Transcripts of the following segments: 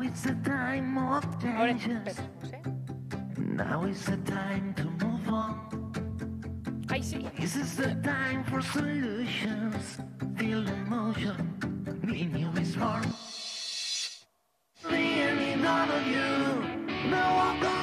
Now it's the time of changes. Now is the time to move on. I see. This is the time for solutions. Feel the motion. We you is wrong. Being all of you. Now I'm gone.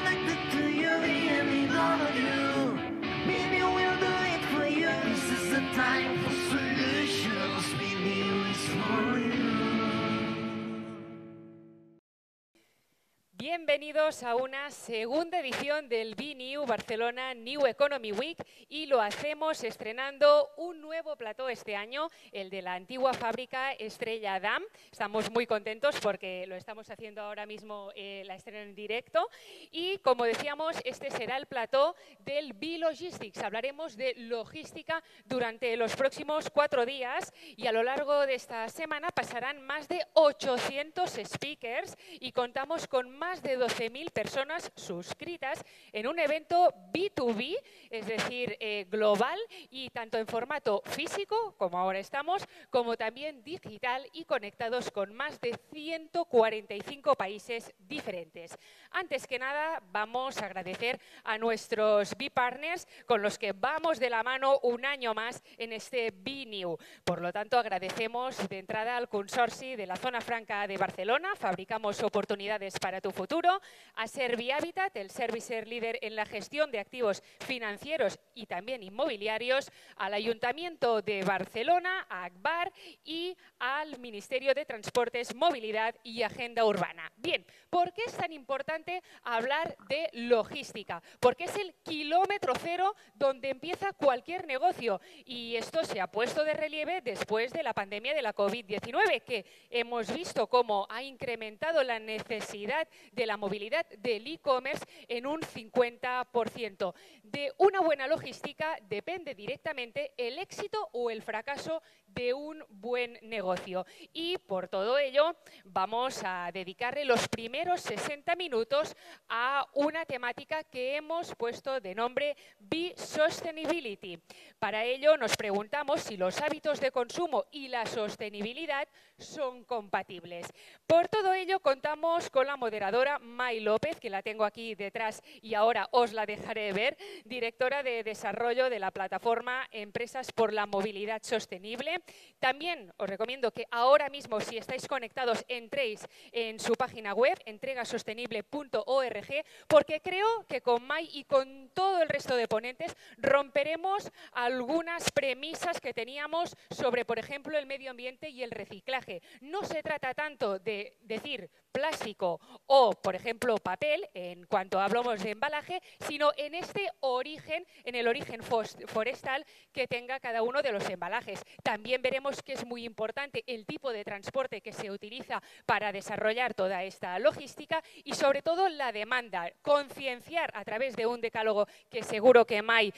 Bienvenidos a una segunda edición del BNew Barcelona New Economy Week y lo hacemos estrenando un nuevo plató este año, el de la antigua fábrica Estrella Dam. Estamos muy contentos porque lo estamos haciendo ahora mismo eh, la estrena en directo y como decíamos, este será el plató del B-Logistics. Hablaremos de logística durante los próximos cuatro días y a lo largo de esta semana pasarán más de 800 speakers y contamos con más de 12.000 personas suscritas en un evento B2B, es decir, eh, global y tanto en formato físico, como ahora estamos, como también digital y conectados con más de 145 países diferentes. Antes que nada, vamos a agradecer a nuestros B-Partners con los que vamos de la mano un año más en este B-New. Por lo tanto, agradecemos de entrada al consorcio de la Zona Franca de Barcelona, Fabricamos Oportunidades para tu Futuro, a Servi Habitat, el servicer líder en la gestión de activos financieros y también inmobiliarios, al Ayuntamiento de Barcelona, a ACBAR y al Ministerio de Transportes, Movilidad y Agenda Urbana. Bien, ¿por qué es tan importante hablar de logística? Porque es el kilómetro cero donde empieza cualquier negocio y esto se ha puesto de relieve después de la pandemia de la COVID-19, que hemos visto cómo ha incrementado la necesidad de la movilidad movilidad del e-commerce en un 50%. De una buena logística depende directamente el éxito o el fracaso de un buen negocio. Y por todo ello vamos a dedicarle los primeros 60 minutos a una temática que hemos puesto de nombre B-Sustainability. Para ello nos preguntamos si los hábitos de consumo y la sostenibilidad son compatibles. Por todo ello contamos con la moderadora May López, que la tengo aquí detrás y ahora os la dejaré ver, directora de desarrollo de la plataforma Empresas por la Movilidad Sostenible también os recomiendo que ahora mismo, si estáis conectados, entréis en su página web, entregasostenible.org, porque creo que con Mai y con todo el resto de ponentes romperemos algunas premisas que teníamos sobre, por ejemplo, el medio ambiente y el reciclaje. No se trata tanto de decir plástico o, por ejemplo, papel, en cuanto hablamos de embalaje, sino en este origen, en el origen forestal que tenga cada uno de los embalajes. También también veremos que es muy importante el tipo de transporte que se utiliza para desarrollar toda esta logística y sobre todo la demanda. Concienciar a través de un decálogo que seguro que May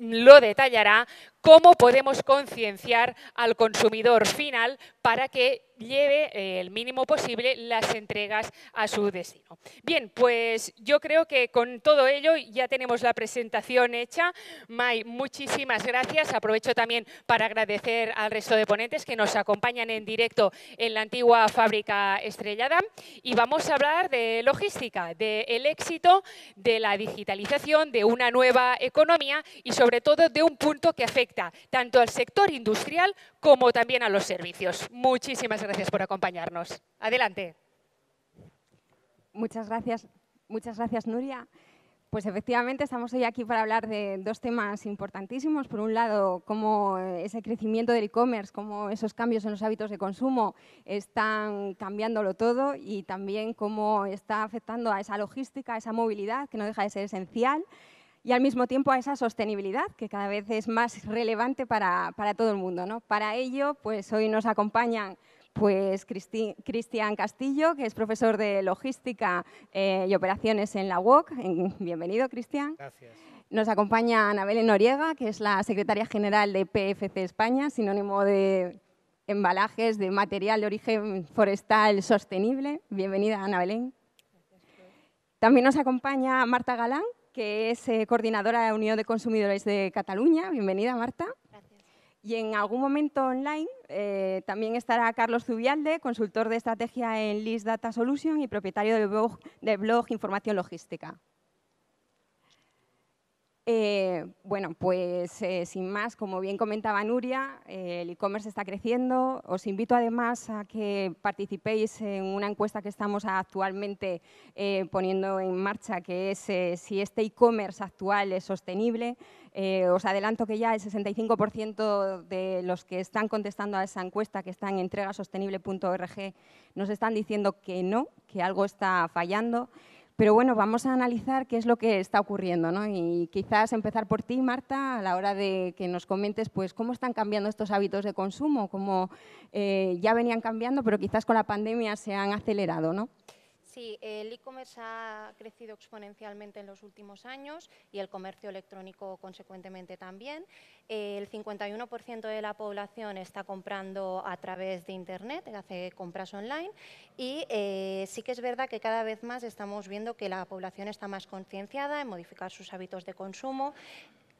lo detallará, cómo podemos concienciar al consumidor final para que lleve eh, el mínimo posible las entregas a su destino. Bien, pues yo creo que con todo ello ya tenemos la presentación hecha. May, muchísimas gracias. Aprovecho también para agradecer al resto de ponentes que nos acompañan en directo en la antigua fábrica estrellada. Y vamos a hablar de logística, del éxito de la digitalización, de una nueva economía y sobre sobre todo de un punto que afecta tanto al sector industrial como también a los servicios. Muchísimas gracias por acompañarnos. Adelante. Muchas gracias, muchas gracias Nuria. Pues efectivamente estamos hoy aquí para hablar de dos temas importantísimos. Por un lado, cómo eh, ese crecimiento del e-commerce, cómo esos cambios en los hábitos de consumo están cambiándolo todo y también cómo está afectando a esa logística, a esa movilidad que no deja de ser esencial y al mismo tiempo a esa sostenibilidad que cada vez es más relevante para, todo el mundo. Para ello, pues hoy nos acompañan pues Cristian Castillo, que es profesor de logística eh, y operaciones en la UOC. Bienvenido, Cristian. Gracias. Nos acompaña Anabel Noriega, que es la secretaria general de PFC España, sinónimo de embalajes de material de origen forestal sostenible. Bienvenida, Ana Belén. También nos acompaña Marta Galán, que es eh, coordinadora de Unión de Consumidores de Cataluña. Bienvenida, Marta. Y en algún momento online eh, también estará Carlos Zubialde, consultor de estrategia en List Data Solution y propietario del blog Información Logística. Eh, bueno, pues eh, sin más, como bien comentaba Nuria, eh, el e-commerce está creciendo. Os invito además a que participéis en una encuesta que estamos actualmente poniendo en marcha, que es si este e-commerce actual es sostenible. os adelanto que ya el 65% de los que están contestando a esa encuesta, que está en entregasostenible.org, nos están diciendo que no, que algo está fallando. Pero bueno, vamos a analizar qué es lo que está ocurriendo, ¿no? Y quizás empezar por ti, Marta, a la hora de que nos comentes, pues, cómo están cambiando estos hábitos de consumo, cómo eh, ya venían cambiando, pero quizás con la pandemia se han acelerado, ¿no? Sí, el e-commerce ha crecido exponencialmente en los últimos años y el comercio electrónico consecuentemente también. El 51% de la población está comprando a través de Internet, hace compras online y eh, sí que es verdad que cada vez más estamos viendo que la población está más concienciada en modificar sus hábitos de consumo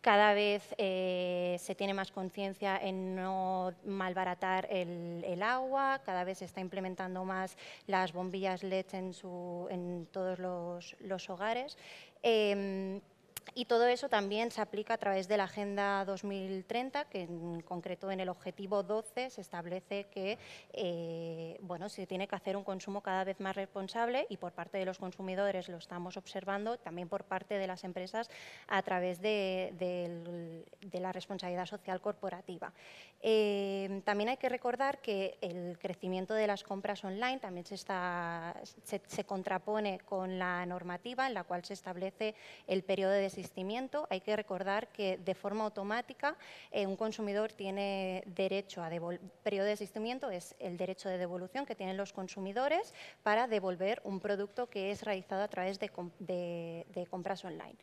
cada vez eh, se tiene más conciencia en no malbaratar el, agua, cada vez se está implementando más las bombillas LED en, su, en todos los, hogares. Em, y todo eso también se aplica a través de la Agenda 2030, que en concreto en el objetivo 12 se establece que eh, se tiene que hacer un consumo cada vez más responsable y por parte de los consumidores lo estamos observando, también por parte de las empresas a través de la responsabilidad social corporativa. Eh, también hay que recordar que el crecimiento de las compras online también se, contrapone con la normativa en la cual se establece el periodo de desistimiento. Hay que recordar que de forma automática eh, un consumidor tiene derecho a devolver, periodo de desistimiento es el derecho de devolución que tienen los consumidores para devolver un producto que es realizado a través de compras online.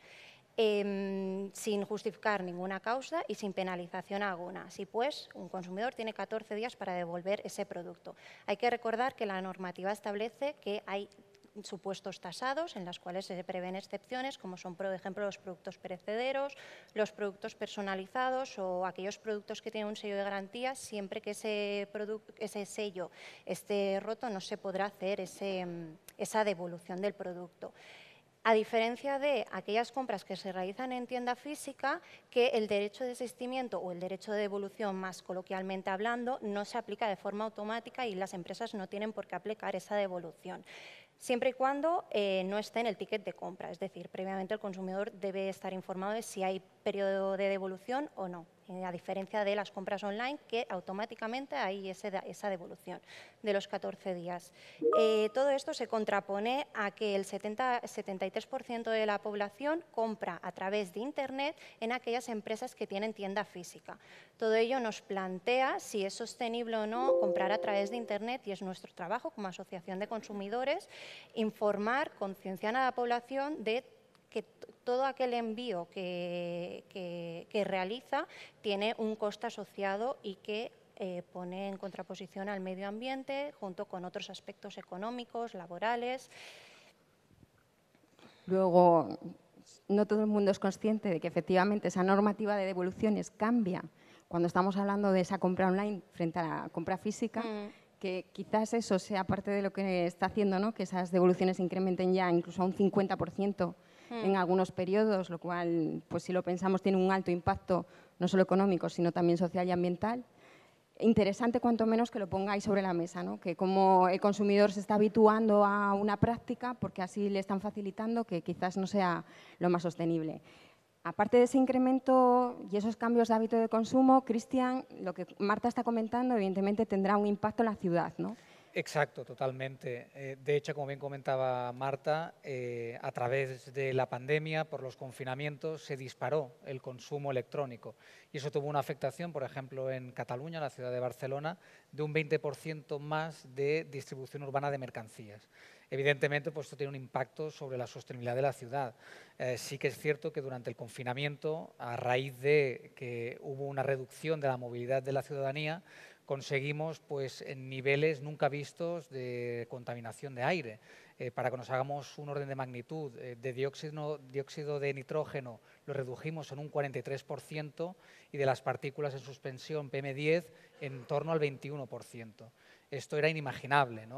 Em, sin justificar ninguna causa y sin penalización alguna. Así pues, un consumidor tiene 14 días para devolver ese producto. Hay que recordar que la normativa establece que hay supuestos tasados en las cuales se prevén excepciones como son, por ejemplo, los productos perecederos, los productos personalizados o aquellos productos que tienen un sello de garantía, siempre que ese, ese sello esté roto no se podrá hacer esa devolución del producto a diferencia de aquellas compras que se realizan en tienda física, que el derecho de asistimiento o el derecho de devolución, más coloquialmente hablando, no se aplica de forma automática y las empresas no tienen por qué aplicar esa devolución siempre y cuando eh, no esté en el ticket de compra. Es decir, previamente el consumidor debe estar informado de si hay periodo de devolución o no, eh, a diferencia de las compras online que automáticamente hay esa devolución de los 14 días. Eh, todo esto se contrapone a que el 70, 73% de la población compra a través de Internet en aquellas empresas que tienen tienda física. Todo ello nos plantea si es sostenible o no comprar a través de Internet y es nuestro trabajo como asociación de consumidores informar, concienciar a la población de que todo aquel envío que, realiza tiene un coste asociado y que eh, pone en contraposición al medio ambiente junto con otros aspectos económicos, laborales. Luego, no todo el mundo es consciente de que efectivamente esa normativa de devoluciones cambia cuando estamos hablando de esa compra online frente a la compra física, mm. que quizás eso sea parte de lo que está haciendo, ¿no? que esas devoluciones incrementen ya incluso a un 50% Mm. en algunos periodos, lo cual, pues si lo pensamos, tiene un alto impacto no solo económico, sino también social y ambiental. Interesante cuanto menos que lo pongáis sobre la mesa, ¿no? que como el consumidor se está habituando a una práctica, porque así le están facilitando que quizás no sea lo más sostenible. Aparte de ese incremento y esos cambios de hábito de consumo, Cristian, lo que Marta está comentando, evidentemente tendrá un impacto en la ciudad, ¿no? Exacto, totalmente. Eh, de hecho, como bien comentaba Marta, eh, a través de la pandemia, por los confinamientos, se disparó el consumo electrónico. Y eso tuvo una afectación, por ejemplo, en Cataluña, en la ciudad de Barcelona, de un 20% más de distribución urbana de mercancías. Evidentemente, pues esto tiene un impacto sobre la sostenibilidad de la ciudad. Eh, sí que es cierto que durante el confinamiento, a raíz de que hubo una reducción de la movilidad de la ciudadanía, conseguimos pues, niveles nunca vistos de contaminación de aire. Eh, para que nos hagamos un orden de magnitud, eh, de dióxido, dióxido de nitrógeno lo redujimos en un 43% y de las partículas en suspensión PM10 en torno al 21% esto era inimaginable.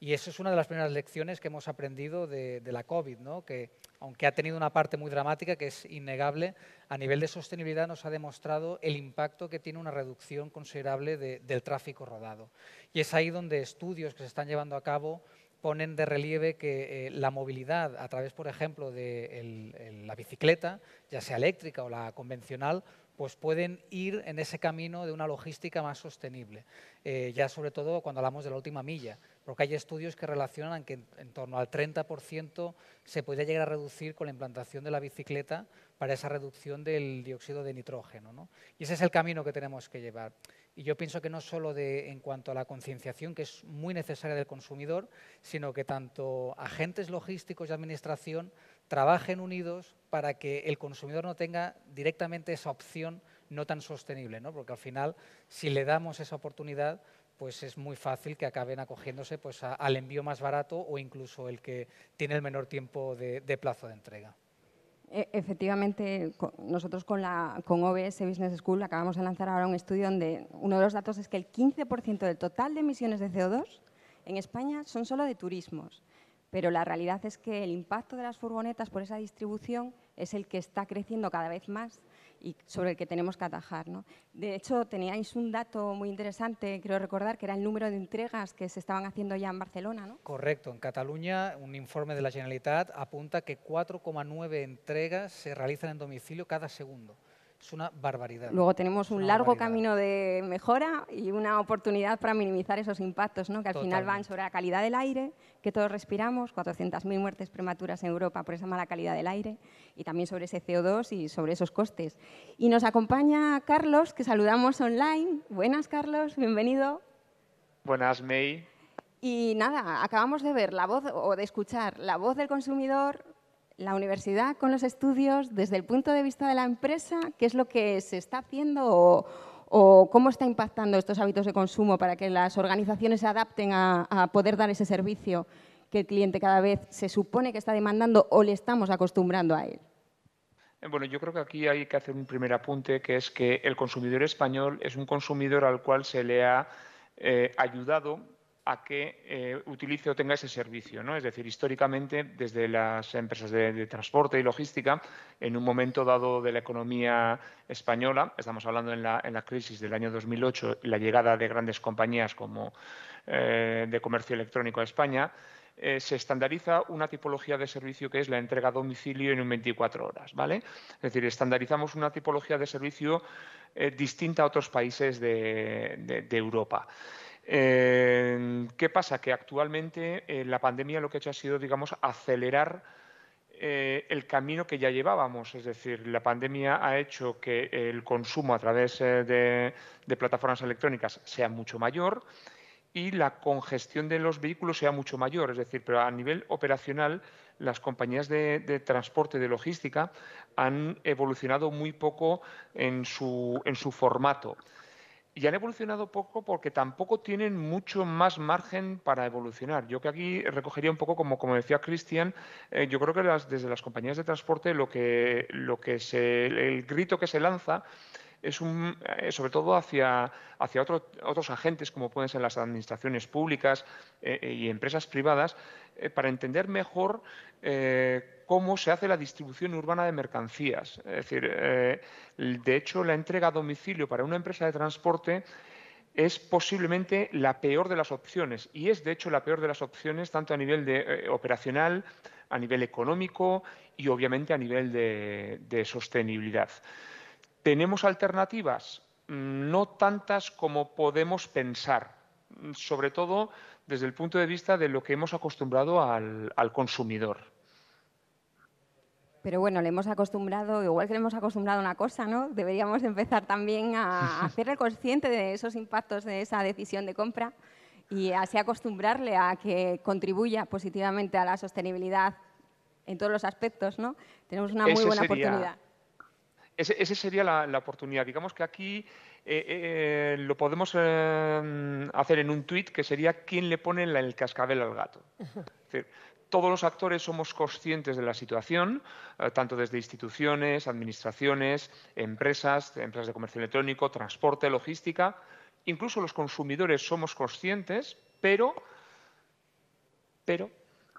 Y eso es una de las primeras lecciones que hemos aprendido de, la COVID, ¿no? que aunque ha tenido una parte muy dramática que es innegable, a nivel de sostenibilidad nos ha demostrado el impacto que tiene una reducción considerable del tráfico rodado. Y es ahí donde estudios que se están llevando a cabo ponen de relieve que eh, la movilidad a través, por ejemplo, de la bicicleta, ya sea eléctrica o la convencional, pues pueden ir en ese camino de una logística más sostenible, eh, ya sobre todo cuando hablamos de la última milla, porque hay estudios que relacionan que en, torno al 30% se podría llegar a reducir con la implantación de la bicicleta para esa reducción del dióxido de nitrógeno. Y ese es el camino que tenemos que llevar. Y yo pienso que no solo de, en cuanto a la concienciación, que es muy necesaria del consumidor, sino que tanto agentes logísticos y administración trabajen unidos para que el consumidor no tenga directamente esa opción no tan sostenible, ¿no? porque al final, si le damos esa oportunidad, pues es muy fácil que acaben acogiéndose pues, al envío más barato o incluso el que tiene el menor tiempo de, plazo de entrega. E, efectivamente, nosotros con, la, con OBS Business School acabamos de lanzar ahora un estudio donde uno de los datos es que el 15% del total de emisiones de CO2 en España son solo de turismos pero la realidad es que el impacto de las furgonetas por esa distribución es el que está creciendo cada vez más y sobre el que tenemos que atajar. De hecho, teníais un dato muy interesante, creo recordar, que era el número de entregas que se estaban haciendo ya en Barcelona. Correcto. En Cataluña, un informe de la Generalitat apunta que 4,9 entregas se realizan en domicilio cada segundo. Es una barbaridad. Luego tenemos un largo camino de mejora y una oportunidad para minimizar esos impactos, que al final van sobre la calidad del aire que todos respiramos, 400.000 muertes prematuras en Europa por esa mala calidad del aire, y también sobre ese CO2 y sobre esos costes. Y nos acompaña Carlos, que saludamos online. Buenas, Carlos, bienvenido. Buenas, May. Y nada, acabamos de ver la voz o de escuchar la voz del consumidor, la universidad con los estudios desde el punto de vista de la empresa, qué es lo que se está haciendo o, cómo está impactando estos hábitos de consumo para que las organizaciones se adapten a, poder dar ese servicio que el cliente cada vez se supone que está demandando o le estamos acostumbrando a él. Eh, bueno, yo creo que aquí hay que hacer un primer apunte, que es que el consumidor español es un consumidor al cual se le ha eh, ayudado a que eh, utilice o tenga ese servicio. ¿no? Es decir, históricamente, desde las empresas de, transporte y logística, en un momento dado de la economía española, estamos hablando en la, crisis del año 2008, la llegada de grandes compañías como eh, de comercio electrónico a España, eh, se estandariza una tipología de servicio que es la entrega a domicilio en un 24 horas, ¿vale? Es decir, estandarizamos una tipología de servicio distinta a otros países de Europa. Em, ¿Qué pasa? Que actualmente eh, la pandemia lo que ha hecho ha sido, digamos, acelerar eh, el camino que ya llevábamos. Es decir, la pandemia ha hecho que el consumo a través eh, de, plataformas electrónicas sea mucho mayor y la congestión de los vehículos sea mucho mayor. Es decir, pero a nivel operacional, las compañías de, transporte transporte, de logística, han evolucionado muy poco en su formato y han evolucionado poco porque tampoco tienen mucho más margen para evolucionar. Yo que aquí recogería un poco, como, como decía Cristian, eh, yo creo que las, desde las compañías de transporte lo que, lo que el grito que se lanza un, eh, sobre todo hacia, hacia otros agentes, como pueden ser las administraciones públicas eh, eh, y empresas privadas, para entender mejor cómo se hace la distribución urbana de mercancías. Es decir, de hecho, la entrega a domicilio para una empresa de transporte es posiblemente la peor de las opciones y es de hecho la peor de las opciones tanto a nivel de, operacional, a nivel económico y obviamente a nivel de sostenibilidad. Tenemos alternativas, mm, no tantas como podemos pensar, mm, sobre todo desde el punto de vista de lo que hemos acostumbrado al, consumidor. Pero bueno, le hemos acostumbrado, igual que le hemos acostumbrado a una cosa, ¿no? Deberíamos empezar también a hacerle consciente de esos impactos de esa decisión de compra y así acostumbrarle a que contribuya positivamente a la sostenibilidad en todos los aspectos, ¿no? Tenemos una muy buena oportunidad. Esa sería la, oportunidad. Digamos que aquí eh, eh, eh, lo podemos em, hacer en un tuit que sería quién le pone el cascabel al gato. todos los actores somos conscientes de la situación, tanto desde instituciones, administraciones, empresas, empresas de comercio electrónico, transporte, logística, incluso los consumidores somos conscientes, pero, pero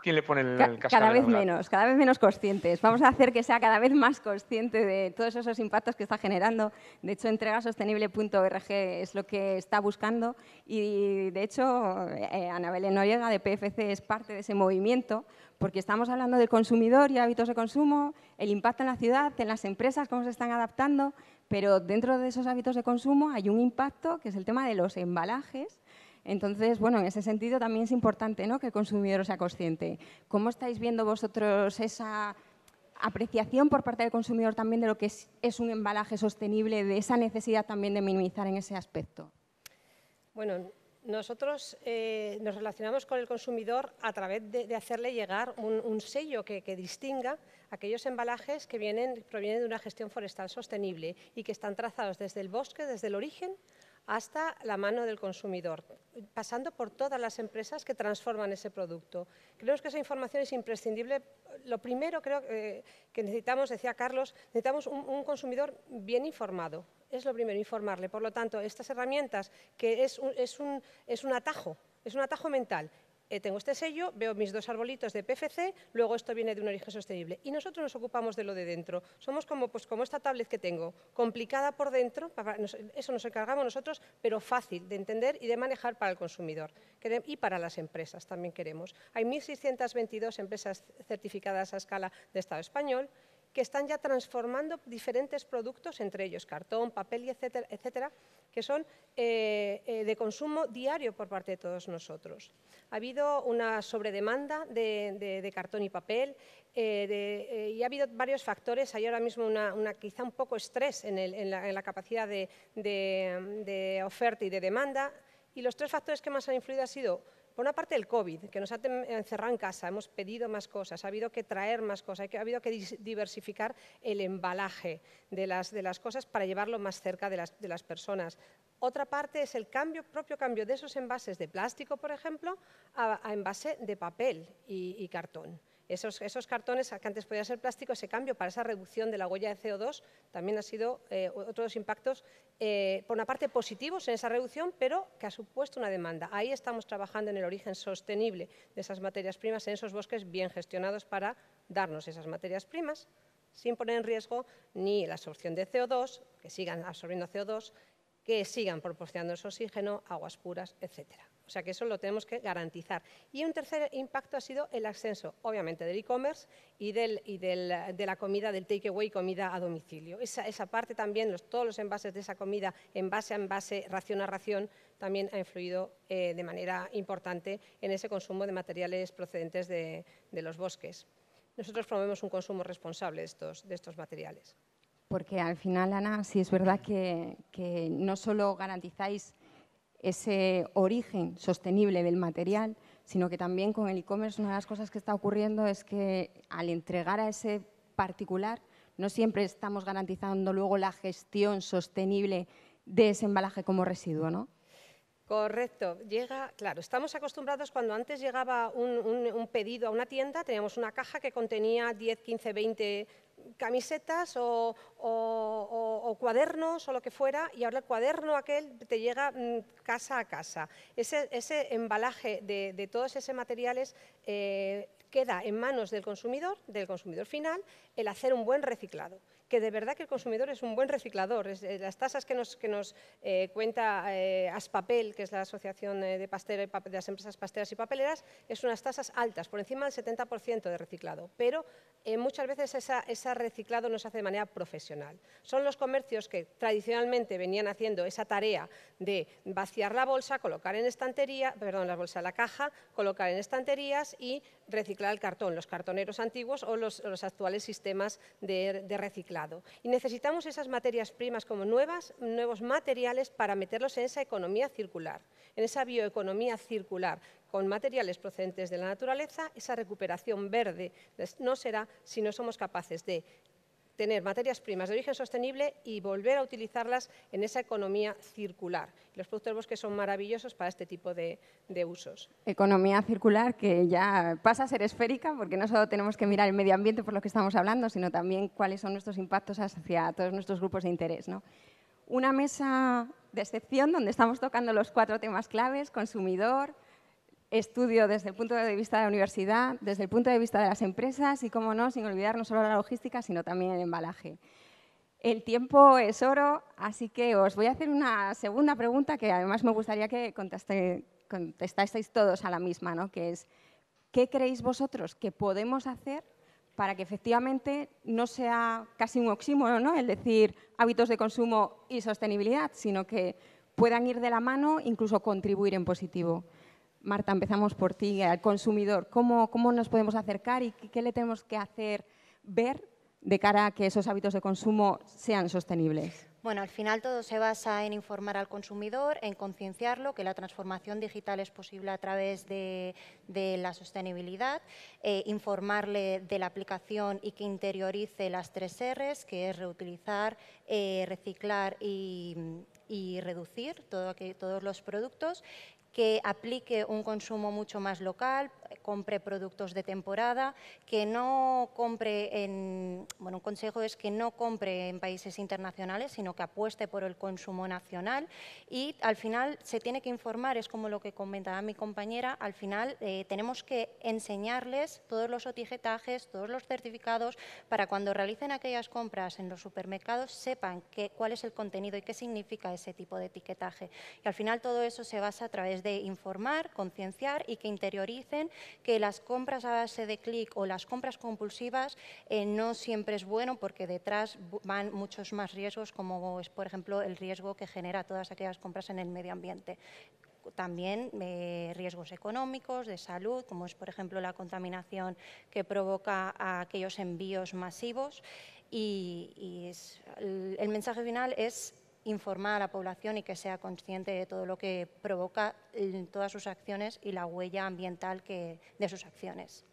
¿Quién le pone Cada vez menos, cada vez menos conscientes. Vamos a hacer que sea cada vez más consciente de todos esos impactos que está generando. De hecho, entregasostenible.org es lo que está buscando y, de hecho, anabel eh, eh, Ana Belén de PFC es parte de ese movimiento porque estamos hablando del consumidor y hábitos de consumo, el impacto en la ciudad, en las empresas, cómo se están adaptando, pero dentro de esos hábitos de consumo hay un impacto que es el tema de los embalajes entonces, bueno, en ese sentido también es importante ¿no? que el consumidor sea consciente. ¿Cómo estáis viendo vosotros esa apreciación por parte del consumidor también de lo que es, un embalaje sostenible, de esa necesidad también de minimizar en ese aspecto? Bueno, nosotros eh, nos relacionamos con el consumidor a través de, hacerle llegar un, sello que, distinga aquellos embalajes que vienen, provienen de una gestión forestal sostenible y que están trazados desde el bosque, desde el origen hasta la mano del consumidor, pasando por todas las empresas que transforman ese producto. Creemos que esa información es imprescindible. Lo primero creo eh, que necesitamos, decía Carlos, necesitamos un, consumidor bien informado. Es lo primero, informarle. Por lo tanto, estas herramientas, que es un atajo, es un atajo mental, eh, tengo este sello, veo mis dos arbolitos de PFC, luego esto viene de un origen sostenible. Y nosotros nos ocupamos de lo de dentro. Somos como, pues, esta tablet que tengo, complicada por dentro, eso nos encargamos nosotros, pero fácil de entender y de manejar para el consumidor y para las empresas también queremos. Hay 1.622 empresas certificadas a escala de Estado español que están ya transformando diferentes productos, entre ellos cartón, papel, etcétera, etcétera, que son eh, eh, de consumo diario por parte de todos nosotros. Ha habido una sobredemanda de, cartón y papel eh, y ha habido varios factores. Hay ahora mismo una, quizá un poco estrés en, la, en la, capacidad de oferta y de demanda. Y los tres factores que más han influido han sido por una parte el COVID, que nos ha encerrado en casa, hemos pedido más cosas, ha habido que traer más cosas, ha habido que diversificar el embalaje de las, cosas para llevarlo más cerca de las, personas. Otra parte es el cambio, propio cambio de esos envases de plástico, por ejemplo, a, envase de papel y cartón. Esos, cartones que antes podían ser plástico, ese cambio para esa reducción de la huella de CO2 también ha sido eh, otros impactos, eh, por una parte positivos en esa reducción, pero que ha supuesto una demanda. Ahí estamos trabajando en el origen sostenible de esas materias primas, en esos bosques bien gestionados para darnos esas materias primas sin poner en riesgo ni la absorción de CO2, que sigan absorbiendo CO2, que sigan ese oxígeno, aguas puras, etcétera. O sea que eso lo tenemos que garantizar. Y un tercer impacto ha sido el ascenso, obviamente, del e-commerce y, de la comida, del takeaway, comida a domicilio. Esa, esa parte también, todos los envases de esa comida, envase a envase, ración a ración, también ha influido eh, de manera importante en ese consumo de materiales procedentes de, los bosques. Nosotros promovemos un consumo responsable de estos, materiales. Porque al final, Ana, sí es verdad que, que no solo garantizáis ese origen sostenible del material, sino que también con el e-commerce una de las cosas que está ocurriendo es que al entregar a ese particular no siempre estamos garantizando luego la gestión sostenible de ese embalaje como residuo, ¿no? Correcto, llega, claro, estamos acostumbrados cuando antes llegaba un, un, pedido a una tienda, teníamos una caja que contenía 10, 15, 20 camisetas o, cuadernos o lo que fuera, y ahora el cuaderno aquel te llega mm, casa a casa. Ese, embalaje de, todos esos materiales eh, queda en manos del consumidor, del consumidor final, el hacer un buen reciclado que de verdad que el consumidor es un buen reciclador. Eh, las tasas que nos, que nos eh, cuenta eh, Aspapel, que es la Asociación de, las Empresas Pasteras y Papeleras, es unas tasas altas, por encima del 70% de reciclado, pero muchas veces ese reciclado no se hace de manera profesional. Son los comercios que tradicionalmente venían haciendo esa tarea de vaciar la bolsa, colocar en estantería, perdón, la bolsa, la caja, colocar en estanterías y reciclar el cartón, los cartoneros antiguos o los, los actuales sistemas de, de y necesitamos esas materias primas como nuevas, nuevos materiales para meterlos en esa economía circular, en esa bioeconomía circular, con materiales procedentes de la naturaleza, esa recuperación verde pues, no será si no somos capaces de tener materias primas de origen sostenible y volver a utilizarlas en esa economía circular. Los productos del bosque son maravillosos para este tipo de, de usos. Economía circular que ya pasa a ser esférica porque no solo tenemos que mirar el medio ambiente por lo que estamos hablando, sino también cuáles son nuestros impactos hacia todos nuestros grupos de interés. ¿no? Una mesa de excepción donde estamos tocando los cuatro temas claves, consumidor, estudio desde el punto de vista de la universidad, desde el punto de vista de las empresas y, cómo no, sin olvidar no solo la logística, sino también el embalaje. El tiempo es oro, así que os voy a hacer una segunda pregunta que además me gustaría que contestáis todos a la misma, ¿no? que es, ¿qué creéis vosotros que podemos hacer para que efectivamente no sea casi un oxímono ¿no? el decir hábitos de consumo y sostenibilidad, sino que puedan ir de la mano, incluso contribuir en positivo. Marta, empezamos por ti, eh, al consumidor. ¿Cómo, cómo nos podemos acercar y qué, le tenemos que hacer ver de cara a que esos hábitos de consumo sean sostenibles? Bueno, al final todo se basa en informar al consumidor, en concienciarlo, que la transformación digital es posible a través de, la sostenibilidad, eh, informarle de la aplicación y que interiorice las tres R's, que es reutilizar, eh, reciclar y, reducir todos los productos que aplique un consumo mucho más local, compre productos de temporada, que no compre en... Bueno, un consejo es que no compre en países internacionales, sino que apueste por el consumo nacional y al final se tiene que informar, es como lo que comentaba mi compañera, al final eh, tenemos que enseñarles todos los etiquetajes, todos los certificados, para cuando realicen aquellas compras en los supermercados sepan cuál es el contenido y qué significa ese tipo de etiquetaje. Y al final todo eso se basa a través de informar, concienciar y que interioricen que las compras a base de clic o las compras compulsivas eh, no siempre es bueno porque detrás van muchos más riesgos, como es, por ejemplo, el riesgo que genera todas aquellas compras en el medio ambiente también eh, riesgos económicos, de salud, como es por ejemplo la contaminación que provoca aquellos envíos masivos. Y, el mensaje final es informar a la población y que sea consciente de todo lo que provoca en eh, todas sus acciones y la huella ambiental que, de sus acciones.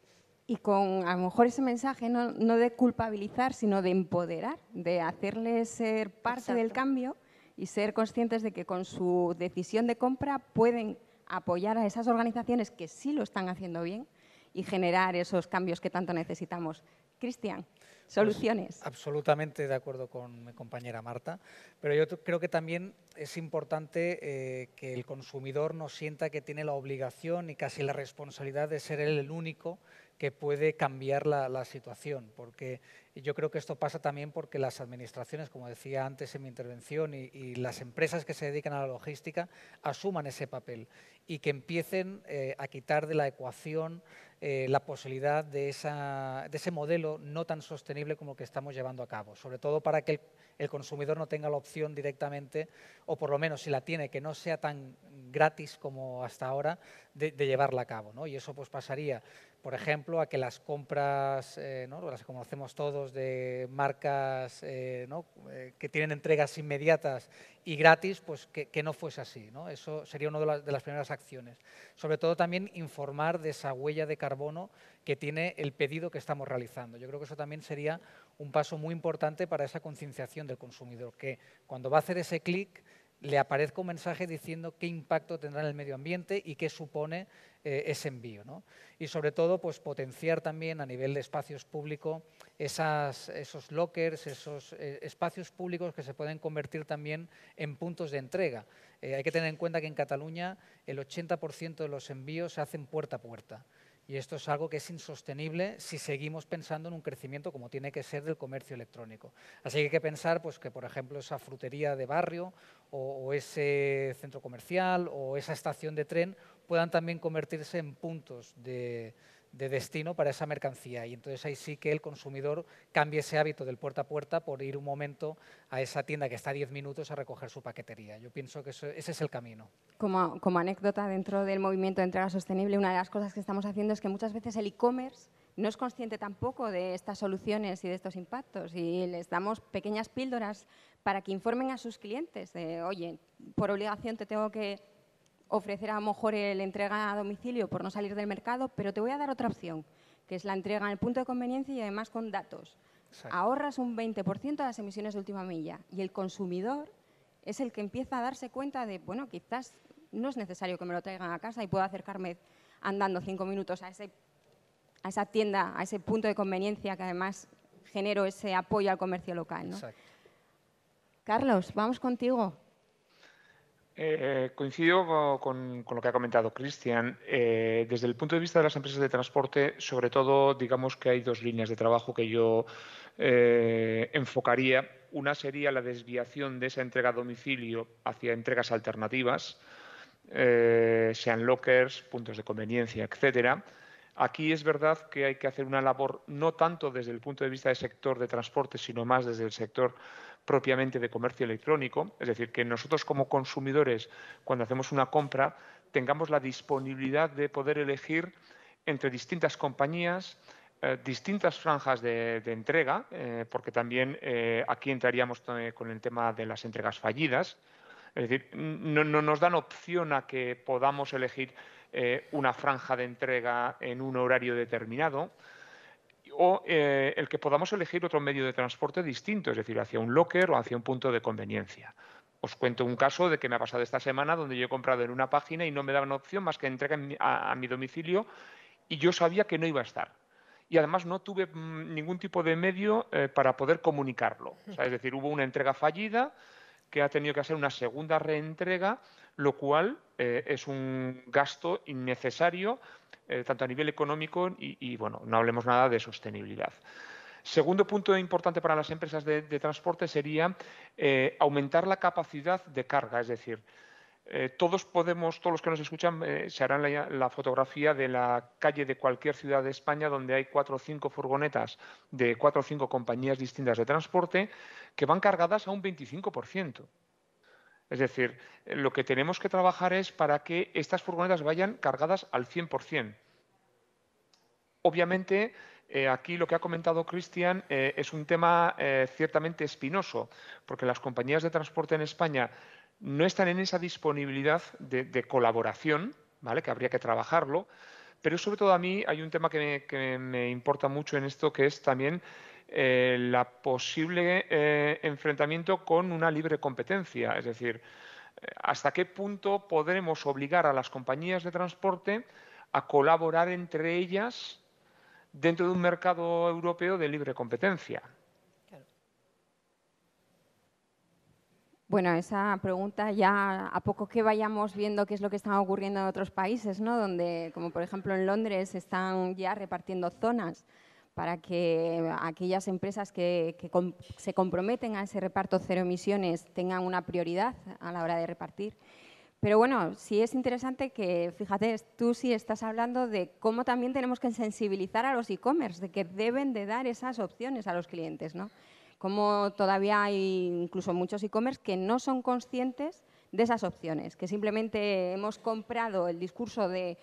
Y con a lo mejor ese mensaje no, de culpabilizar, sino de empoderar, de hacerles ser parte del cambio y ser conscientes de que con su decisión de compra pueden apoyar a esas organizaciones que sí lo están haciendo bien y generar esos cambios que tanto necesitamos. Cristian. Pues, soluciones. absolutamente de acuerdo con mi compañera Marta, pero yo creo que también es importante eh, que el consumidor no sienta que tiene la obligación y casi la responsabilidad de ser él el único que puede cambiar la, situación, porque yo creo que esto pasa también porque las administraciones, como decía antes en mi intervención, y, las empresas que se dedican a la logística asuman ese papel y que empiecen eh, a quitar de la ecuación eh, la posibilidad de, esa, de, ese modelo no tan sostenible como el que estamos llevando a cabo, sobre todo para que el consumidor no tenga la opción directamente, o por lo menos si la tiene, que no sea tan gratis como hasta ahora de, llevarla a cabo. ¿no? Y eso pues, pasaría, por ejemplo, a que las compras, eh, ¿no? las conocemos todos, de marcas eh, eh, que tienen entregas inmediatas y gratis, pues que, no fuese así. Eso sería una de, de las primeras acciones. Sobre todo también informar de esa huella de carbono que tiene el pedido que estamos realizando. Yo creo que eso también sería un paso muy importante para esa concienciación del consumidor, que cuando va a hacer ese clic, le aparezca un mensaje diciendo qué impacto tendrá en el medio ambiente y qué supone eh, ese envío. ¿no? Y sobre todo, pues, potenciar también a nivel de espacios públicos esos lockers, esos eh, espacios públicos que se pueden convertir también en puntos de entrega. Eh, hay que tener en cuenta que en Cataluña el 80% de los envíos se hacen puerta a puerta. Y esto es algo que es insostenible si seguimos pensando en un crecimiento como tiene que ser del comercio electrónico. Así que hay que pensar pues, que, por ejemplo, esa frutería de barrio o, o ese centro comercial o esa estación de tren puedan también convertirse en puntos de, de destino para esa mercancía. Y entonces ahí sí que el consumidor cambie ese hábito del puerta a puerta por ir un momento a esa tienda que está a 10 minutos a recoger su paquetería. Yo pienso que ese es el camino. Como, como anécdota dentro del movimiento de entrega sostenible, una de las cosas que estamos haciendo es que muchas veces el e-commerce no es consciente tampoco de estas soluciones y de estos impactos y les damos pequeñas píldoras para que informen a sus clientes de, oye, por obligación te tengo que ofrecer a lo mejor el entrega a domicilio por no salir del mercado, pero te voy a dar otra opción, que es la entrega en el punto de conveniencia y además con datos. Ahorras un 20% de las emisiones de última milla y el consumidor es el que empieza a darse cuenta de, bueno, quizás no es necesario que me lo traigan a casa y puedo acercarme andando cinco minutos a, ese, a esa tienda, a ese punto de conveniencia que además genero ese apoyo al comercio local. Carlos, vamos contigo. Eh, coincido con, lo que ha comentado Cristian. Eh, desde el punto de vista de las empresas de transporte, sobre todo, digamos que hay dos líneas de trabajo que yo eh, enfocaría. Una sería la desviación de esa entrega a domicilio hacia entregas alternativas, sean lockers, puntos de conveniencia, etcétera. Aquí es verdad que hay que hacer una labor no tanto desde el punto de vista del sector de transporte, sino más desde el sector propiamente de comercio electrónico, es decir, que nosotros como consumidores, cuando hacemos una compra, tengamos la disponibilidad de poder elegir entre distintas compañías, eh, distintas franjas de, entrega, eh, porque también eh, aquí entraríamos con el tema de las entregas fallidas. Es decir, no nos dan opción a que podamos elegir una franja de entrega en un horario determinado, o eh, el que podamos elegir otro medio de transporte distinto, es decir, hacia un locker o hacia un punto de conveniencia. Os cuento un caso de que me ha pasado esta semana donde yo he comprado en una página y no me daban opción más que entrega a, mi domicilio y yo sabía que no iba a estar y además no tuve mm, ningún tipo de medio eh, para poder comunicarlo. es decir, hubo una entrega fallida que ha tenido que hacer una segunda reentrega lo cual eh, es un gasto innecesario, eh, tanto a nivel económico y, bueno, no hablemos nada de sostenibilidad. Segundo punto importante para las empresas de, transporte sería eh, aumentar la capacidad de carga, es decir, todos podemos, todos los que nos escuchan, se harán la, fotografía de la calle de cualquier ciudad de España donde hay cuatro o cinco furgonetas de cuatro o cinco compañías distintas de transporte que van cargadas a un 25%. Es decir, eh, lo que tenemos que trabajar es para que estas furgonetas vayan cargadas al 100%. Obviamente, eh, aquí lo que ha comentado Cristian eh, es un tema ciertamente espinoso, porque las compañías de transporte en España no están en esa disponibilidad de, colaboración, ¿vale? que habría que trabajarlo, pero sobre todo a mí hay un tema que me importa mucho en esto, que es también eh, la posible eh, enfrentamiento con una libre competencia, es decir, eh, hasta qué punto podremos obligar a las compañías de transporte a colaborar entre ellas dentro de un mercado europeo de libre competencia. Bueno, esa pregunta ya a poco que vayamos viendo qué es lo que está ocurriendo en otros países, ¿no? Donde, como por ejemplo en Londres, están ya repartiendo zonas para que aquellas empresas que, se comprometen a ese reparto cero emisiones tengan una prioridad a la hora de repartir. Pero bueno, sí es interesante que, fíjate, tú sí estás hablando de cómo también tenemos que sensibilizar a los e-commerce, de que deben de dar esas opciones a los clientes, ¿no? Como todavía hay incluso muchos e-commerce que no son conscientes de esas opciones, que simplemente hemos comprado el discurso de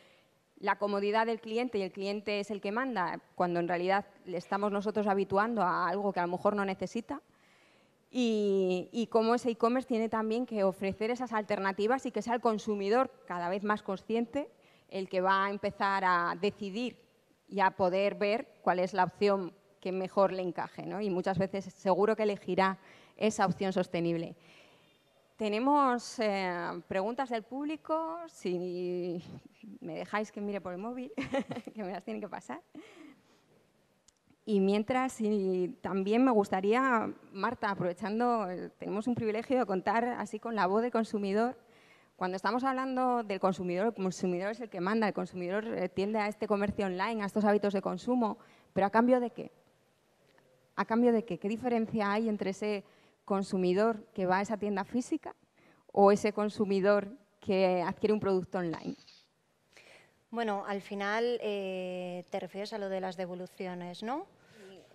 la comodidad del cliente y el cliente es el que manda, cuando en realidad le estamos nosotros habituando a algo que a lo mejor no necesita. Y, y cómo ese e-commerce tiene también que ofrecer esas alternativas y que sea el consumidor cada vez más consciente el que va a empezar a decidir y a poder ver cuál es la opción que mejor le encaje. Y muchas veces seguro que elegirá esa opción sostenible. Tenemos eh, preguntas del público, si me dejáis que mire por el móvil, que me las tienen que pasar. Y mientras, también me gustaría, Marta, aprovechando, eh, tenemos un privilegio de contar así con la voz del consumidor. Cuando estamos hablando del consumidor, el consumidor es el que manda, el consumidor eh, tiende a este comercio online, a estos hábitos de consumo, pero ¿a cambio de qué? ¿A cambio de qué? ¿Qué diferencia hay entre ese consumidor que va a esa tienda física o ese consumidor que adquiere un producto online? Bueno, al final eh, te refieres a lo de las devoluciones, ¿no?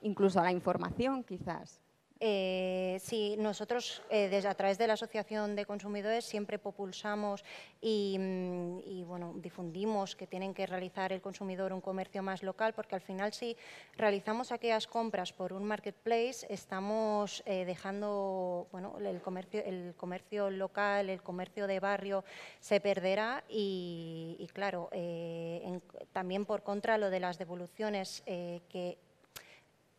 Incluso a la información, quizás eh, sí, nosotros eh, desde, a través de la Asociación de Consumidores siempre propulsamos mm, y, bueno, difundimos que tienen que realizar el consumidor un comercio más local, porque al final si realizamos aquellas compras por un marketplace estamos eh, dejando bueno, el, comercio, el comercio local, el comercio de barrio se perderá y, claro, eh, también por contra lo de las devoluciones que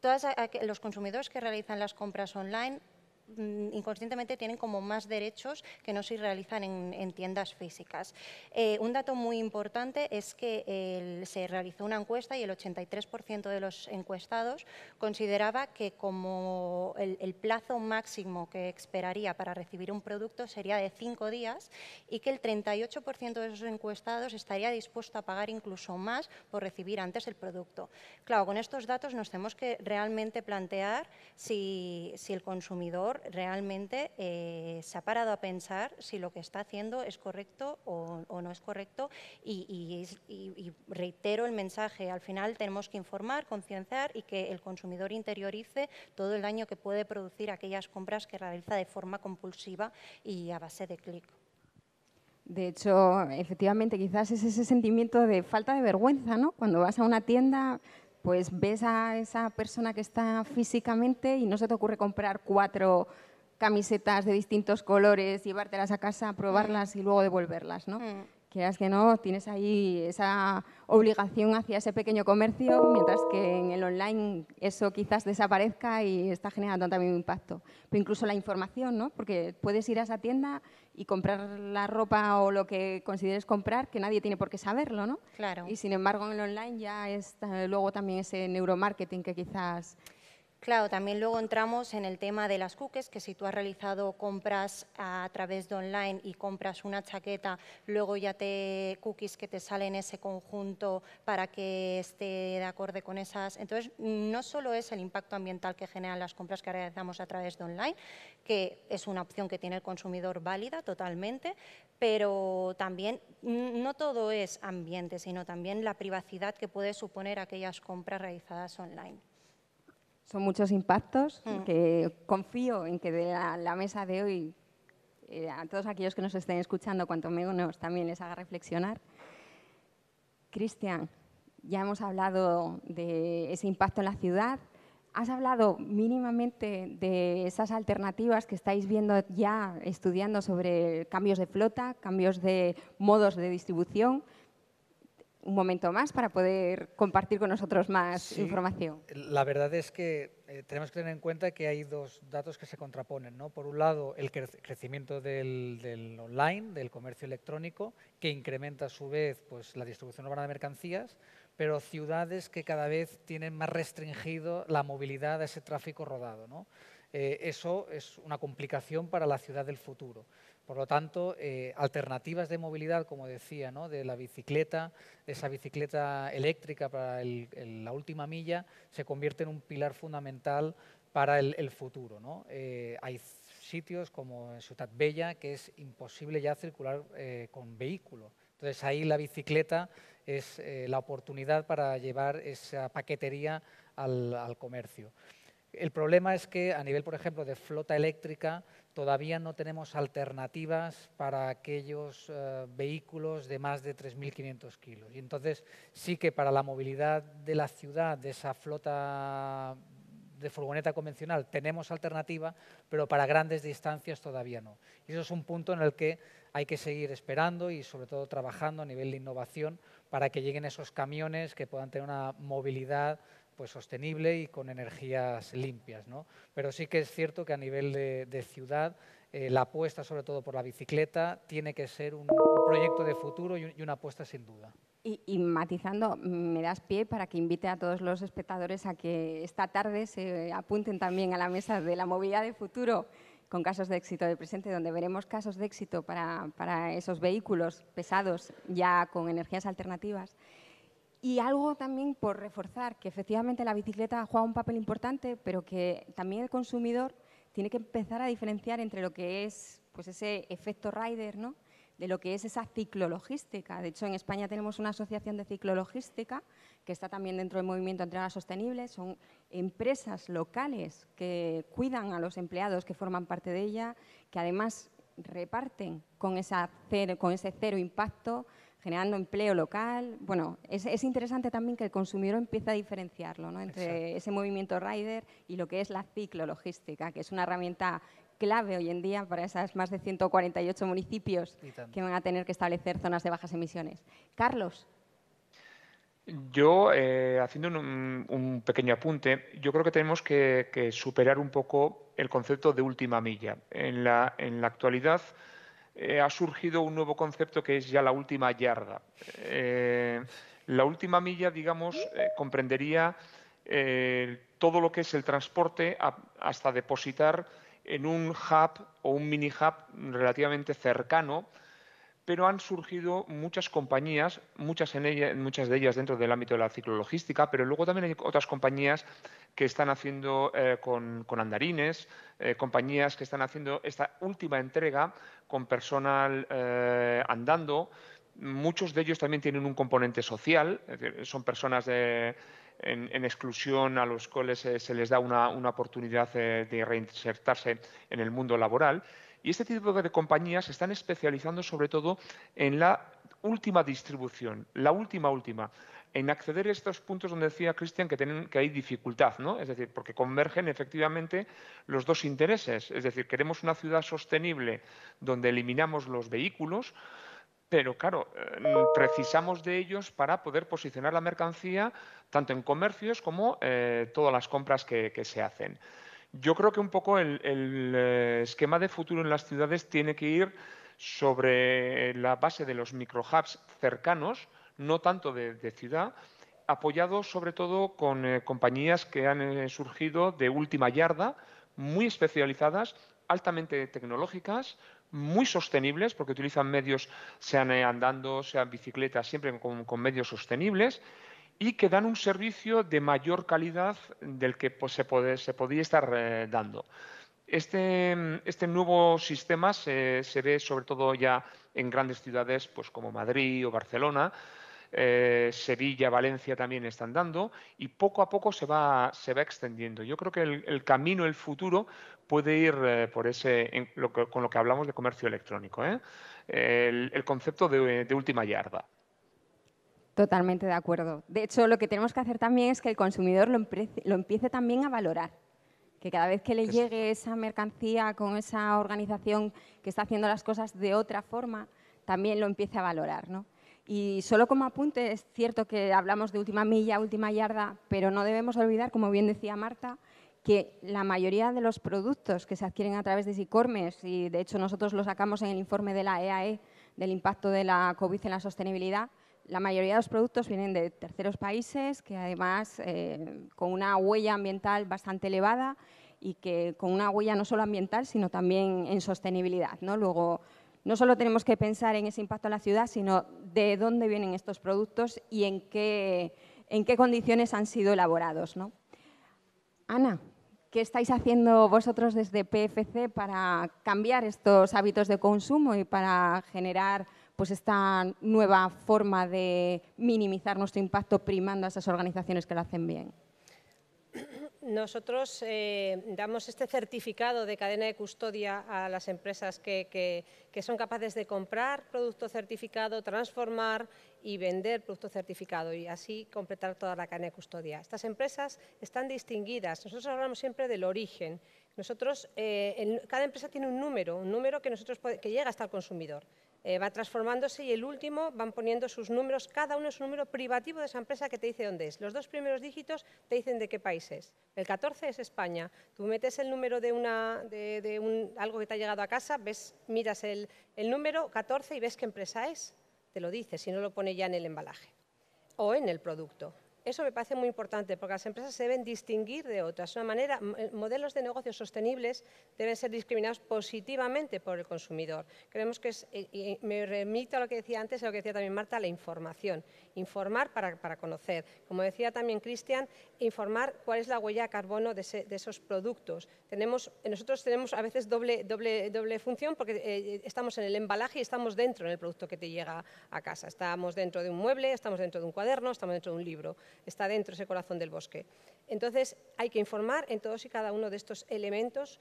todos los consumidores que realizan las compras online Mm, inconscientemente tienen como más derechos que no se realizan en, tiendas físicas. Eh, un dato muy importante es que se realizó una encuesta y el 83% de los encuestados consideraba que como el, plazo máximo que esperaría para recibir un producto sería de cinco días y que el 38% de esos encuestados estaría dispuesto a pagar incluso más por recibir antes el producto. Claro, con estos datos nos tenemos que realmente plantear si, si el consumidor realmente eh, se ha parado a pensar si lo que está haciendo es correcto o, no es correcto y, reitero el mensaje, al final tenemos que informar, concienciar y que el consumidor interiorice todo el daño que puede producir aquellas compras que realiza de forma compulsiva y a base de clic. De hecho, efectivamente, quizás es ese sentimiento de falta de vergüenza, ¿no? Cuando vas a una tienda, pues ves a esa persona que está físicamente y no se te ocurre comprar cuatro camisetas de distintos colores, llevártelas a casa, probarlas y luego devolverlas, ¿no? Mm quieras que no, tienes ahí esa obligación hacia ese pequeño comercio, mientras que en el online eso quizás desaparezca y está generando también un impacto. Pero incluso la información, ¿no? porque puedes ir a esa tienda y comprar la ropa o lo que consideres comprar, que nadie tiene por qué saberlo. ¿no? Claro. Y sin embargo en el online ya es luego también ese neuromarketing que quizás Claro, también luego entramos en el tema de las cookies, que si tú has realizado compras a través de online y compras una chaqueta, luego ya te cookies que te salen ese conjunto para que esté de acorde con esas. Entonces, no solo es el impacto ambiental que generan las compras que realizamos a través de online, que es una opción que tiene el consumidor válida totalmente, pero también mm, no todo es ambiente, sino también la privacidad que puede suponer aquellas compras realizadas online son muchos impactos mm. que confío en que de la, mesa de hoy eh, a todos aquellos que nos estén escuchando, cuanto menos también les haga reflexionar. Cristian, ya hemos hablado de ese impacto en la ciudad. Has hablado mínimamente de esas alternativas que estáis viendo ya estudiando sobre cambios de flota, cambios de modos de distribución un momento más para poder compartir con nosotros más información. La verdad es que eh, tenemos que tener en cuenta que hay dos datos que se contraponen. ¿no? Por un lado, el crecimiento del, online, del comercio electrónico, que incrementa a su vez pues, la distribución urbana de mercancías, pero ciudades que cada vez tienen más restringido la movilidad a ese tráfico rodado. ¿no? Eh, eso es una complicación para la ciudad del futuro. Por lo tanto, eh, alternativas de movilidad, como decía, de la bicicleta, de esa bicicleta eléctrica para la última milla, se convierte en un pilar fundamental para el, futuro. Eh, hay sitios como en Ciudad Bella que es imposible ya circular eh, con vehículo. Entonces ahí la bicicleta es la oportunidad para llevar esa paquetería al comercio. El problema es que a nivel, por ejemplo, de flota eléctrica todavía no tenemos alternativas para aquellos eh, vehículos de más de 3.500 kilos. Y entonces sí que para la movilidad de la ciudad, de esa flota de furgoneta convencional, tenemos alternativa, pero para grandes distancias todavía no. Y eso es un punto en el que hay que seguir esperando y sobre todo trabajando a nivel de innovación para que lleguen esos camiones que puedan tener una movilidad pues, sostenible y con energías limpias. ¿no? Pero sí que es cierto que a nivel de, ciudad eh, la apuesta sobre todo por la bicicleta tiene que ser un, proyecto de futuro y, una apuesta sin duda. Y, y, matizando, me das pie para que invite a todos los espectadores a que esta tarde se apunten también a la mesa de la movilidad de futuro con casos de éxito de presente, donde veremos casos de éxito para, para esos vehículos pesados ya con energías alternativas. Y algo también por reforzar, que efectivamente la bicicleta juega un papel importante, pero que también el consumidor tiene que empezar a diferenciar entre lo que es pues ese efecto rider, ¿no? de lo que es esa ciclologística. De hecho, en España tenemos una asociación de ciclologística que está también dentro del movimiento Entrega Sostenible. Son empresas locales que cuidan a los empleados que forman parte de ella, que además reparten con, con ese cero impacto generando empleo local. Bueno, es, interesante también que el consumidor empiece a diferenciarlo entre ese movimiento rider y lo que es la ciclologística, que es una herramienta clave hoy en día para esas más de 148 municipios que van a tener que establecer zonas de bajas emisiones. Carlos. Yo, eh, haciendo un, pequeño apunte, yo creo que tenemos que, superar un poco el concepto de última milla. la, en la actualidad, eh, ha surgido un nuevo concepto que es ya la última yarda. Eh, la última milla, digamos, eh, comprendería todo lo que es el transporte hasta depositar en un hub o un mini hub relativamente cercano pero han surgido muchas compañías, muchas, de ellas dentro del ámbito de la ciclologística, pero luego también hay otras compañías que están haciendo eh, con, andarines, eh, compañías que están haciendo esta última entrega con personal eh, andando. Muchos de ellos también tienen un componente social, son personas en, exclusión a los cuales se les da una oportunidad de reinsertarse en el mundo laboral. Y este tipo de compañías están especializando sobre todo en la última distribución, la última, última, en acceder a estos puntos donde decía Cristian que, que hay dificultad, ¿no? Es decir, porque convergen efectivamente los dos intereses. Es decir, queremos una ciudad sostenible donde eliminamos los vehículos, pero claro, eh, precisamos de ellos para poder posicionar la mercancía tanto en comercios como eh, todas las compras que se hacen. Yo creo que un poco el, eh, esquema de futuro en las ciudades tiene que ir sobre la base de los hubs cercanos, no tanto de, ciudad, apoyado sobre todo con eh, compañías que han eh, surgido de última yarda, muy especializadas, altamente tecnológicas, muy sostenibles, porque utilizan medios, sean andando, sean bicicletas, siempre con medios sostenibles y que dan un servicio de mayor calidad del que se, puede, se, podía estar eh, dando. Este, este, nuevo sistema se, ve sobre todo ya en grandes ciudades pues, como Madrid o Barcelona, eh, Sevilla, Valencia también están dando y poco a poco se va, se va extendiendo. Yo creo que el, camino, el futuro, puede ir eh, por ese, con lo que hablamos de comercio electrónico, el, concepto de última yarda. Totalmente de acuerdo. De hecho, lo que tenemos que hacer también es que el consumidor lo, empiece, también a valorar. Que cada vez que le llegue esa mercancía con esa organización que está haciendo las cosas de otra forma, también lo empiece a valorar. Y solo como apunte, es cierto que hablamos de última milla, última yarda, pero no debemos olvidar, como bien decía Marta, que la mayoría de los productos que se adquieren a través de SICORMES, y de hecho nosotros lo sacamos en el informe de la EAE e del impacto de la COVID en la sostenibilidad, la mayoría de los productos vienen de terceros países, que además eh, con una huella ambiental bastante elevada y que con una huella no solo ambiental, sino también en sostenibilidad. ¿no? Luego, no solo tenemos que pensar en ese impacto en la ciudad, sino de dónde vienen estos productos y en qué, en qué condiciones han sido elaborados. Ana, ¿qué estáis haciendo vosotros desde PFC para cambiar estos hábitos de consumo y para generar pues esta nueva forma de minimizar nuestro impacto primando a esas organizaciones que lo hacen bien? Nosotros eh, damos este certificado de cadena de custodia a las empresas que, son capaces de comprar producto certificado, transformar y vender producto certificado y así completar toda la cadena de custodia. Estas empresas están distinguidas. Nosotros hablamos siempre del origen. Eh, cada empresa tiene un número, un número que, nosotros que llega hasta el consumidor. Eh, va transformándose y el último van poniendo sus números, cada uno es un número privativo de esa empresa que te dice dónde es. Los dos primeros dígitos te dicen de qué país es. El 14 es España. Tú metes el número de, algo que te ha llegado a casa, ves, miras el, el número 14 y ves qué empresa es. Te lo dice, si no lo pone ya en el embalaje o en el producto. Eso me parece muy importante porque las empresas se deben distinguir de otras. De una manera, eh, modelos de negocios sostenibles deben ser discriminados positivamente por el consumidor. Creemos que es, eh, y me remito a lo que decía antes, a lo que decía también Marta, la información. Informar para, conocer. Como decía también Cristian, informar cuál es la huella de carbono de, esos productos. Eh, nosotros tenemos a veces doble, doble, doble función porque estamos en el embalaje y estamos dentro del producto que te llega a casa. Estamos dentro de un mueble, estamos dentro de un cuaderno, estamos dentro de un libro está dentro ese corazón del bosque. Entonces, hay que informar en todos y cada uno de estos elementos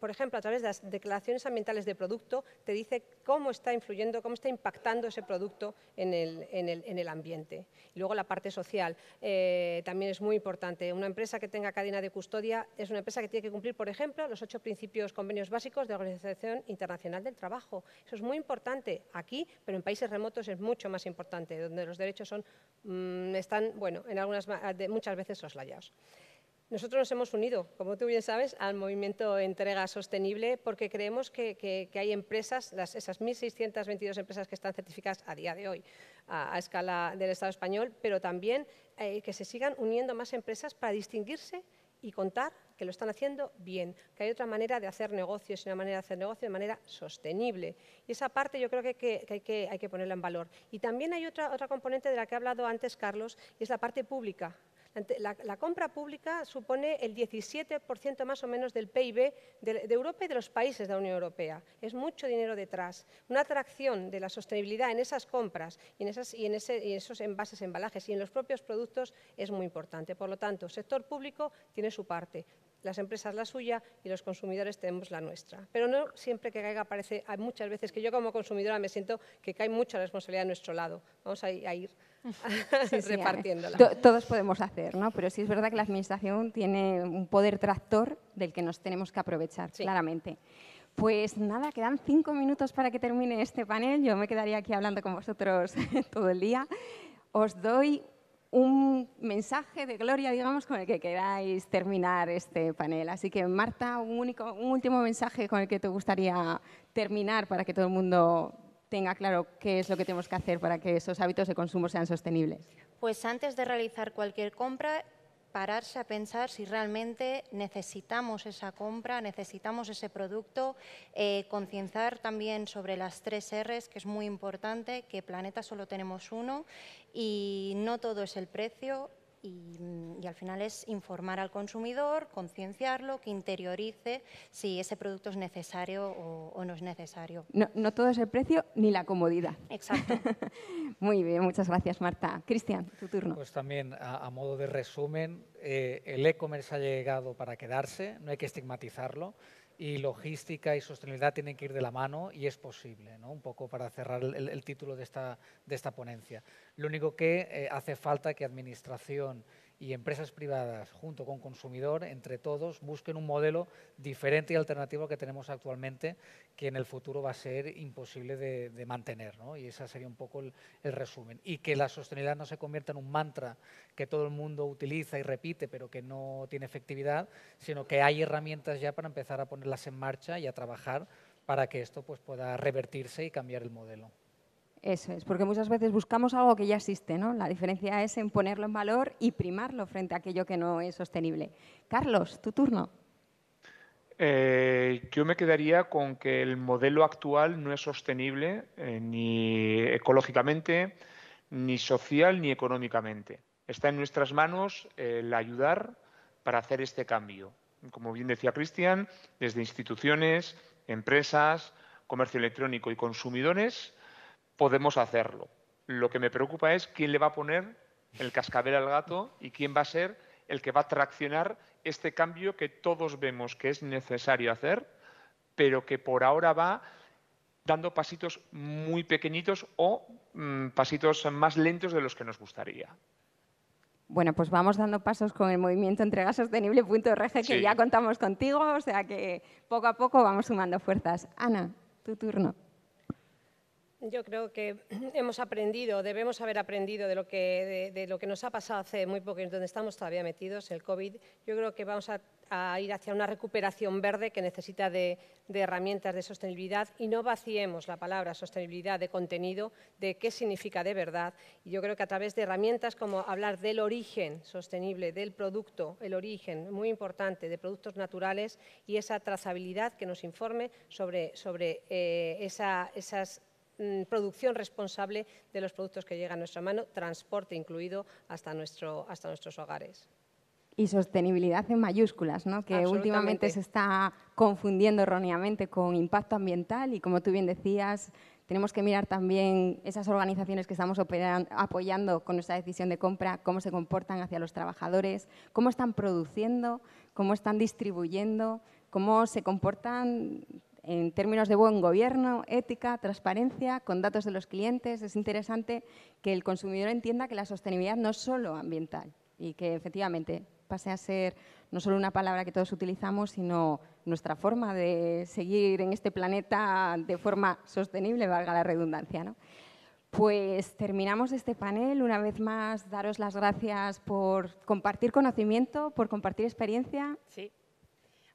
por ejemplo, a través de las declaraciones ambientales de producto, te dice cómo está influyendo, cómo está impactando ese producto en el, ambiente. Y luego la parte social eh, también es muy importante. Una empresa que tenga cadena de custodia es una empresa que tiene que cumplir, por ejemplo, los ocho principios convenios básicos de la Organización Internacional del Trabajo. Eso es muy importante aquí, pero en países remotos es mucho más importante, donde los derechos son, mm, están, en algunas, muchas veces soslayados. Nosotros nos hemos unido, como tú bien sabes, al movimiento Entrega Sostenible porque creemos que, hay empresas, esas 1.622 empresas que están certificadas a día de hoy a, escala del Estado español, pero también eh, que se sigan uniendo más empresas para distinguirse y contar que lo están haciendo bien, que hay otra manera de hacer negocios y una manera de hacer negocio de manera sostenible. Y esa parte yo creo que, hay, que ponerla en valor. Y también hay otra, otra componente de la que ha hablado antes Carlos, y es la parte pública. La, compra pública supone el 17% más o menos del PIB de, Europa y de los países de la Unión Europea. Es mucho dinero detrás. Una atracción de la sostenibilidad en esas compras y en, esos envases, embalajes y en los propios productos es muy importante. Por lo tanto, el sector público tiene su parte las empresas la suya y los consumidores tenemos la nuestra. Pero no siempre que caiga parece, hay muchas veces que yo como consumidora me siento que cae mucha responsabilidad a nuestro lado. Vamos a, ir repartiéndola. todos podemos hacer, ¿no? Pero sí es verdad que la Administración tiene un poder tractor del que nos tenemos que aprovechar, claramente. Pues nada, quedan cinco minutos para que termine este panel. Yo me quedaría aquí hablando con vosotros todo el día. Os doy un mensaje de gloria, digamos, con el que queráis terminar este panel. Así que, Marta, un, único, un último mensaje con el que te gustaría terminar para que todo el mundo tenga claro qué es lo que tenemos que hacer para que esos hábitos de consumo sean sostenibles? Pues antes de realizar cualquier compra, pararse a pensar si realmente necesitamos esa compra, necesitamos ese producto, eh, concienciar también sobre las tres R's, que es muy importante, que planeta solo tenemos uno y no todo es el precio, Mm, y, al final es informar al consumidor, concienciarlo, que interiorice si ese producto es necesario o, no es necesario. No, todo es el precio ni la comodidad. Exacto. Muy bien, muchas gracias Marta. Cristian, tu turno. Pues también a, modo de resumen, eh, el e-commerce ha llegado para quedarse, no hay que estigmatizarlo y logística y sostenibilidad tienen que ir de la mano y es posible, ¿no? un poco para cerrar el, título de esta, de esta, ponencia. Lo único que eh, hace falta que administración y empresas privadas junto con consumidor, entre todos, busquen un modelo diferente y alternativo que tenemos actualmente, que en el futuro va a ser imposible de, mantener. ¿no? Y ese sería un poco el, resumen. Y que la sostenibilidad no se convierta en un mantra que todo el mundo utiliza y repite, pero que no tiene efectividad, sino que hay herramientas ya para empezar a ponerlas en marcha y a trabajar para que esto pues, pueda revertirse y cambiar el modelo. Eso es, porque muchas veces buscamos algo que ya existe, ¿no? La diferencia es en ponerlo en valor y primarlo frente a aquello que no es sostenible. Carlos, tu turno. Eh, yo me quedaría con que el modelo actual no es sostenible eh, ni ecológicamente, ni social, ni económicamente. Está en nuestras manos eh, el ayudar para hacer este cambio. Como bien decía Cristian, desde instituciones, empresas, comercio electrónico y consumidores podemos hacerlo. Lo que me preocupa es quién le va a poner el cascabel al gato y quién va a ser el que va a traccionar este cambio que todos vemos que es necesario hacer, pero que por ahora va dando pasitos muy pequeñitos o mm, pasitos más lentos de los que nos gustaría. Bueno, pues vamos dando pasos con el movimiento entregasostenible.org que ya contamos contigo, o sea que poco a poco vamos sumando fuerzas. Ana, tu turno yo creo que hemos aprendido, debemos haber aprendido de lo que, de, lo que nos ha pasado hace muy poco y donde estamos todavía metidos, el COVID. Yo creo que vamos a, ir hacia una recuperación verde que necesita de, herramientas de sostenibilidad y no vaciemos la palabra sostenibilidad de contenido, de qué significa de verdad. Y yo creo que a través de herramientas como hablar del origen sostenible, del producto, el origen, muy importante, de productos naturales y esa trazabilidad que nos informe sobre, sobre eh, esa, esas Mm, producción responsable de los productos que llegan a nuestra mano, transporte incluido hasta, nuestro, hasta nuestros hogares. Y sostenibilidad en mayúsculas, ¿no? que últimamente se está confundiendo erróneamente con impacto ambiental y como tú bien decías, tenemos que mirar también esas organizaciones que estamos apoyando con nuestra decisión de compra, cómo se comportan hacia los trabajadores, cómo están produciendo, cómo están distribuyendo, cómo se comportan en términos de buen gobierno, ética, transparencia, con datos de los clientes, es interesante que el consumidor entienda que la sostenibilidad no es solo ambiental y que efectivamente pase a ser no solo una palabra que todos utilizamos, sino nuestra forma de seguir en este planeta de forma sostenible, valga la redundancia. ¿no? Pues terminamos este panel. Una vez más, daros las gracias por compartir conocimiento, por compartir experiencia. Sí.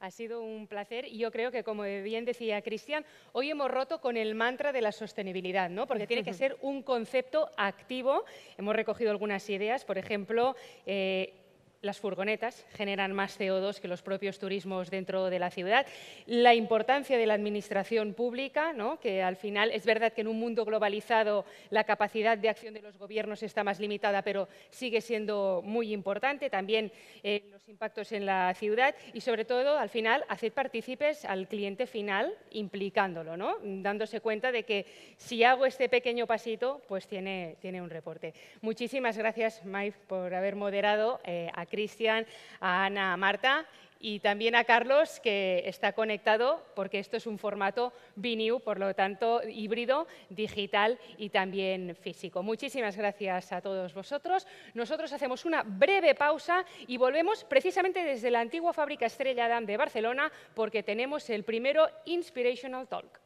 Ha sido un placer y yo creo que, como bien decía Cristian, hoy hemos roto con el mantra de la sostenibilidad, ¿no? porque tiene que ser un concepto activo. Hemos recogido algunas ideas, por ejemplo, eh, las furgonetas generan más CO2 que los propios turismos dentro de la ciudad. La importancia de la administración pública, ¿no? que al final es verdad que en un mundo globalizado la capacidad de acción de los gobiernos está más limitada, pero sigue siendo muy importante. También eh, los impactos en la ciudad y sobre todo al final hacer partícipes al cliente final implicándolo, ¿no? dándose cuenta de que si hago este pequeño pasito, pues tiene, tiene un reporte. Muchísimas gracias, Maif, por haber moderado eh, aquí Cristian, a Ana, a Marta y también a Carlos, que está conectado, porque esto es un formato VNew, por lo tanto, híbrido, digital y también físico. Muchísimas gracias a todos vosotros. Nosotros hacemos una breve pausa y volvemos precisamente desde la antigua fábrica Estrella Adam de Barcelona, porque tenemos el primero Inspirational Talk.